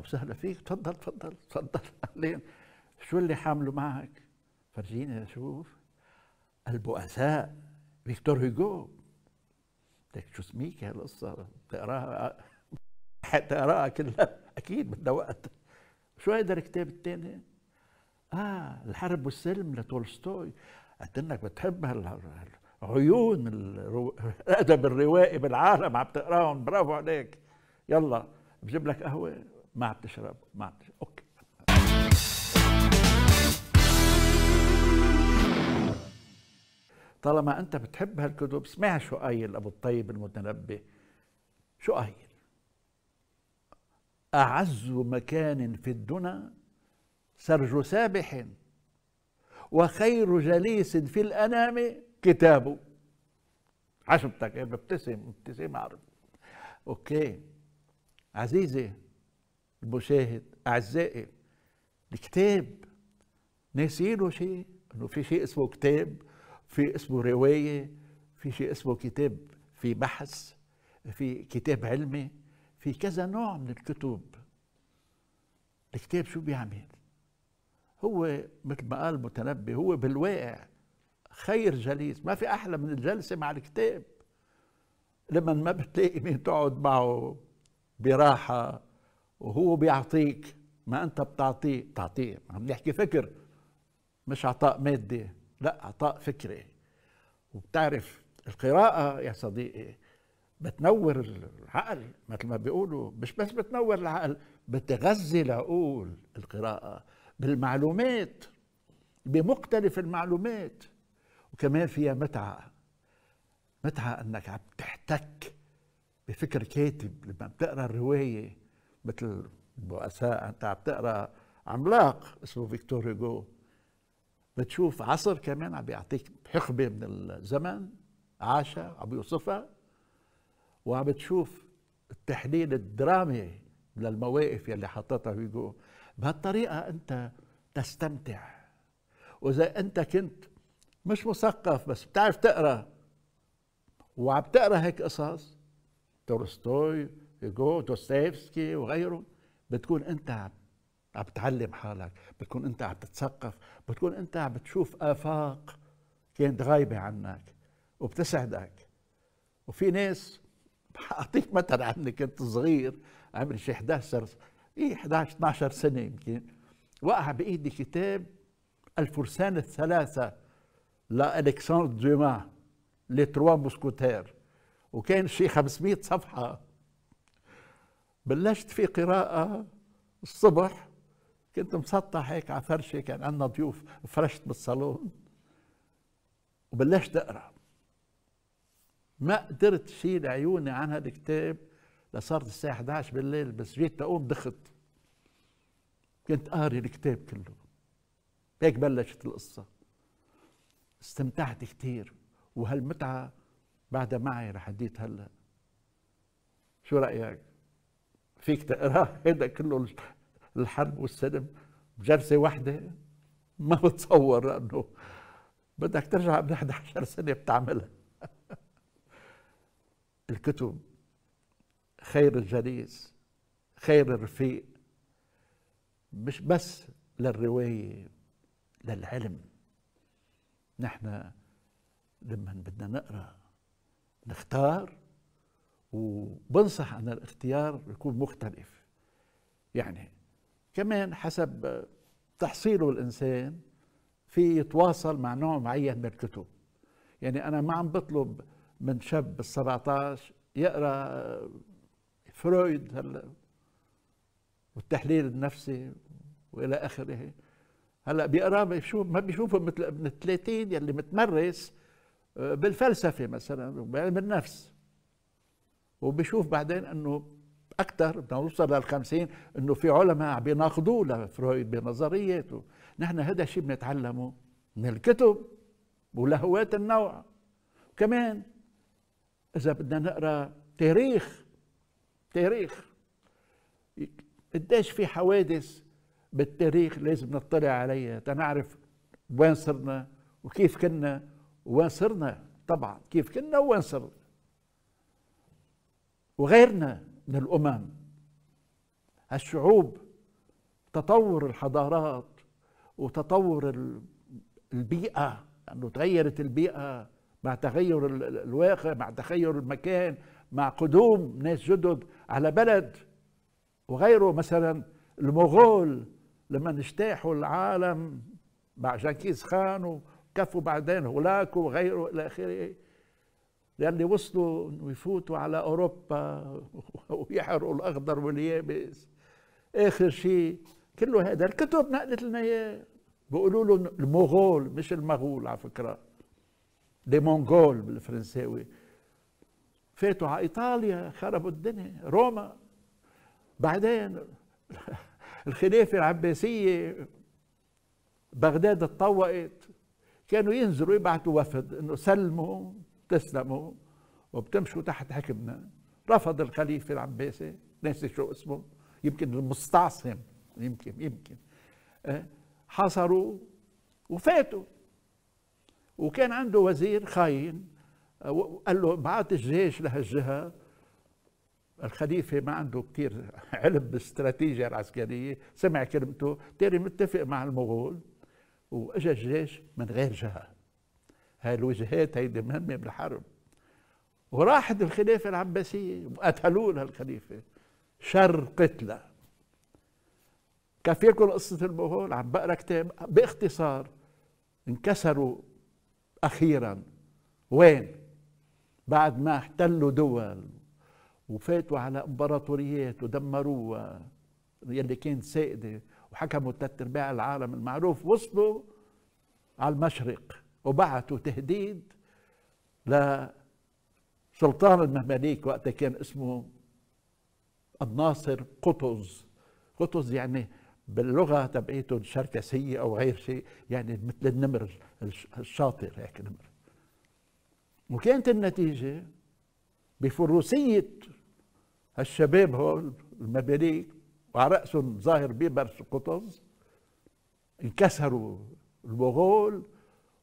وسهلا فيك تفضل تفضل تفضل لين شو اللي حامله معك فرجيني اشوف البؤساء فيكتور هيجو بدك شو سميك هالقصة تقراها تقراها كلها أكيد بدها وقت شو هيدا الكتاب الثاني؟ آه الحرب والسلم لتولستوي قلت انك بتحب هالعيون الأدب الروائي بالعالم عم تقراهم برافو عليك يلا بجيب لك قهوة ما بتشرب ما بتشرب اوكي طالما انت بتحب هالكتب اسمع شو قايل ابو الطيب المتنبي شو قايل اعز مكان في الدنا سرج سابح وخير جليس في الانام كتابه عشمتك ببتسم ببتسم عربي اوكي عزيزي المشاهد اعزائي الكتاب ناسينه شيء انه في شيء اسمه كتاب في اسمه روايه في شيء اسمه كتاب في بحث في كتاب علمي في كذا نوع من الكتب الكتاب شو بيعمل هو مثل ما قال المتنبي هو بالواقع خير جليس ما في احلى من الجلسه مع الكتاب لما ما بتلاقي مين تقعد معه براحه وهو بيعطيك ما انت بتعطيه تعطيه عم نحكي فكر مش عطاء مادي لا عطاء فكري وبتعرف القراءة يا صديقي بتنور العقل مثل ما بيقولوا مش بس بتنور العقل بتغذي العقول القراءة بالمعلومات بمختلف المعلومات وكمان فيها متعة متعة أنك عم تحتك بفكر كاتب لما بتقرأ الرواية مثل بؤساء انت عم تقرا عملاق اسمه فيكتور هوغو بتشوف عصر كمان عم بيعطيك حقبه من الزمن عاشها عم يوصفها وعم بتشوف التحليل الدرامي للمواقف يلي حطتها هوغو بهالطريقه انت تستمتع واذا انت كنت مش مثقف بس بتعرف تقرا وعم تقرا هيك قصص تولستوي جو دوستيفسكي وغيره بتكون انت عم بتعلم حالك بتكون انت عم تتثقف بتكون انت عم بتشوف افاق كانت غايبه عنك وبتسعدك وفي ناس اعطيك مثل عني كنت صغير عمري شي 11 اي 11 12 سنه يمكن وقع بايدي كتاب الفرسان الثلاثه لالكسندر دوما لي تروا موسكوتير وكان شي 500 صفحه بلشت في قراءة الصبح كنت مسطح هيك على فرشة كان عندنا ضيوف فرشت بالصالون وبلشت أقرأ ما قدرت شيل عيوني عن هذا الكتاب لصارت الساعة 11 بالليل بس جيت لأقوم دخت كنت قاري الكتاب كله هيك بلشت القصة استمتعت كثير وهالمتعة بعدها معي لحديت هلا شو رأيك؟ فيك تقرا آه، هذا كله الحرب والسلم بجلسه واحده ما بتصور انه بدك ترجع من 11 سنه بتعملها الكتب خير الجليس خير الرفيق مش بس للروايه للعلم نحن لما بدنا نقرا نختار وبنصح أن الاختيار يكون مختلف يعني كمان حسب تحصيله الإنسان في يتواصل مع نوع معين من الكتب يعني أنا ما عم بطلب من شاب ال 17 يقرأ فرويد هلا والتحليل النفسي والى اخره هلا بيقرا بيشوف ما بيشوفه مثل ابن ال30 يلي متمرس آه، بالفلسفه مثلا وبعلم النفس وبشوف بعدين انه اكثر بدنا نوصل لل 50 انه في علماء بيناقضوه لفرويد بنظرياته نحن هذا الشيء بنتعلمه من الكتب ولهوات النوع كمان اذا بدنا نقرا تاريخ تاريخ قديش في حوادث بالتاريخ لازم نطلع عليها تنعرف وين صرنا وكيف كنا وين صرنا طبعا كيف كنا وين صرنا وغيرنا من الأمم الشعوب تطور الحضارات وتطور البيئة لأنه يعني تغيرت البيئة مع تغير الواقع مع تغير المكان مع قدوم ناس جدد على بلد وغيره مثلا المغول لما اجتاحوا العالم مع جنكيز خان وكفوا بعدين هولاكو وغيره إلى آخره لأن وصلوا ويفوتوا على أوروبا ويحرقوا الأخضر واليابس آخر شيء كله هذا الكتب نقلت لنا إياه بيقولوا له المغول مش المغول على فكرة دي مونغول بالفرنساوي فاتوا على إيطاليا خربوا الدنيا روما بعدين الخلافة العباسية بغداد اتطوقت كانوا ينزلوا يبعثوا وفد انه سلموا بتسلموا وبتمشوا تحت حكمنا رفض الخليفة العباسي ناسي شو اسمه يمكن المستعصم يمكن يمكن آه، حصروا وفاتوا وكان عنده وزير خاين آه، قال له بعت الجيش لهالجهة الخليفة ما عنده كثير علم بالاستراتيجية العسكرية سمع كلمته تاري متفق مع المغول واجا الجيش من غير جهه هالوجهات هيدي مهمة بالحرب وراحت الخلافة العباسية وقتلوا لها الخليفة شر قتله كفيكم قصة المغول عم بقرا كتاب باختصار انكسروا أخيرا وين؟ بعد ما احتلوا دول وفاتوا على امبراطوريات ودمروها يلي كانت سائده وحكموا ثلاث ارباع العالم المعروف وصلوا على المشرق وبعتوا تهديد لسلطان المماليك وقتها كان اسمه الناصر قطز قطز يعني باللغه تبعيته الشركسيه او غير شيء يعني مثل النمر الشاطر هيك نمر وكانت النتيجه بفروسيه هالشباب هول المماليك وعلى راسهم ظاهر بيبرس قطز انكسروا المغول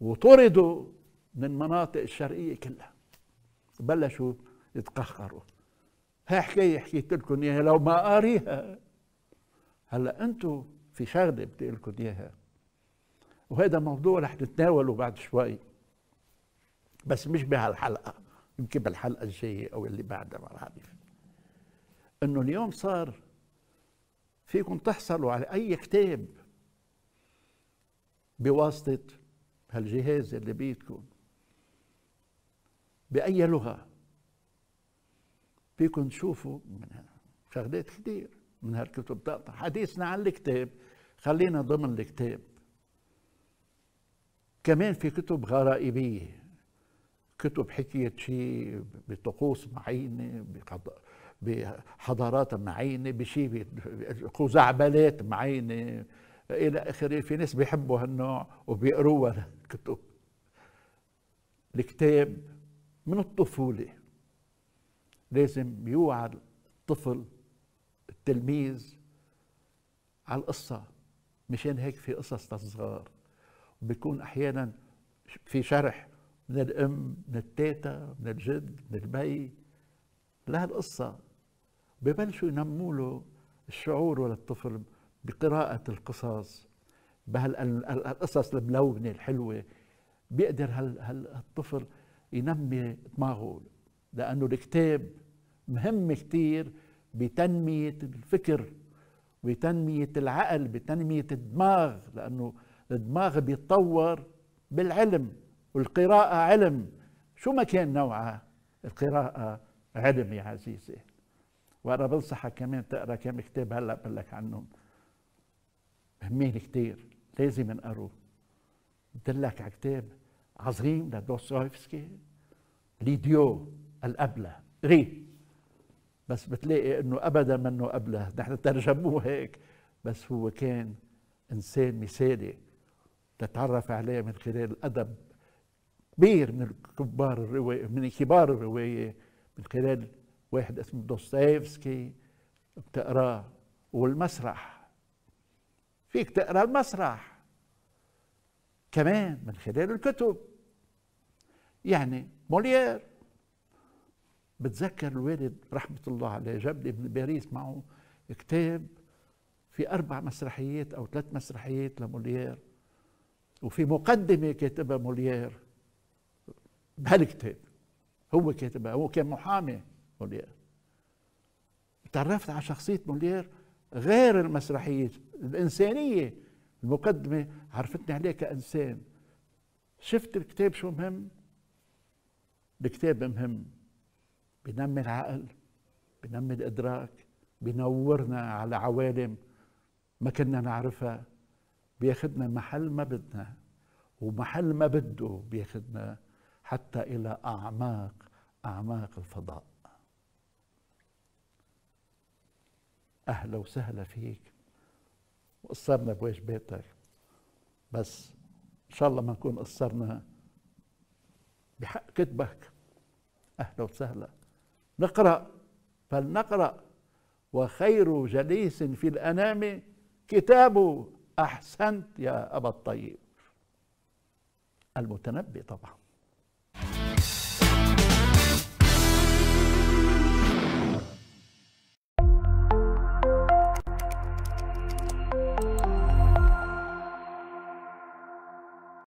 وطردوا من مناطق الشرقية كلها بلشوا يتقهقروا هاي حكاية حكيت لكم إياها لو ما قاريها هلا أنتم في شغلة بدي لكم إياها وهذا موضوع رح نتناوله بعد شوي بس مش بهالحلقة يمكن بالحلقة الجاية أو اللي بعدها ما بعرف إنه اليوم صار فيكم تحصلوا على أي كتاب بواسطة هالجهاز اللي بيدكم بأي لغة فيكم تشوفوا من شغلات كثير من هالكتب تقطع حديثنا عن الكتاب خلينا ضمن الكتاب كمان في كتب غرائبية كتب حكيت شيء بطقوس معينة بحضارات معينة بشيء خزعبلات معينة الى اخره في ناس بيحبوا هالنوع وبيقروا الكتب الكتاب من الطفوله لازم يوعى الطفل التلميذ على القصه مشان هيك في قصص للصغار بيكون احيانا في شرح من الام من التيتا من الجد من البي لهالقصه ببلشوا ينموا له الشعور وللطفل بقراءة القصص بهالقصص الملونة الحلوة بيقدر هالطفل ينمي دماغه لأنه الكتاب مهم كتير بتنمية الفكر بتنمية العقل بتنمية الدماغ لأنه الدماغ بيتطور بالعلم والقراءة علم شو ما كان نوعها القراءة علم يا عزيزي وأنا بنصحك كمان تقرأ كم كتاب هلأ بقول لك عنهم مهمين كتير لازم نقروا بدلك على كتاب عظيم لدوستويفسكي ليديو الأبلة ري بس بتلاقي انه ابدا منه قبله نحن ترجموه هيك بس هو كان انسان مثالي تتعرف عليه من خلال الادب كبير من كبار الروايه من كبار الروايه من خلال واحد اسمه دوستويفسكي بتقراه والمسرح فيك تقرا المسرح كمان من خلال الكتب يعني موليير بتذكر الوالد رحمة الله عليه جاب لي من باريس معه كتاب في أربع مسرحيات أو ثلاث مسرحيات لمولير وفي مقدمة كاتبها موليير بهالكتاب هو كاتبها هو كان محامي موليير تعرفت على شخصية موليير غير المسرحية الإنسانية المقدمة عرفتني عليه كإنسان شفت الكتاب شو مهم؟ الكتاب مهم بنمي العقل بنمي الإدراك بنورنا على عوالم ما كنا نعرفها بياخدنا محل ما بدنا ومحل ما بده بياخدنا حتى إلى أعماق أعماق الفضاء اهلا وسهلا فيك وقصرنا بيتك بس ان شاء الله ما نكون قصرنا بحق كتبك اهلا وسهلا نقرا فلنقرا وخير جليس في الانام كتابه احسنت يا ابا الطيب المتنبي طبعا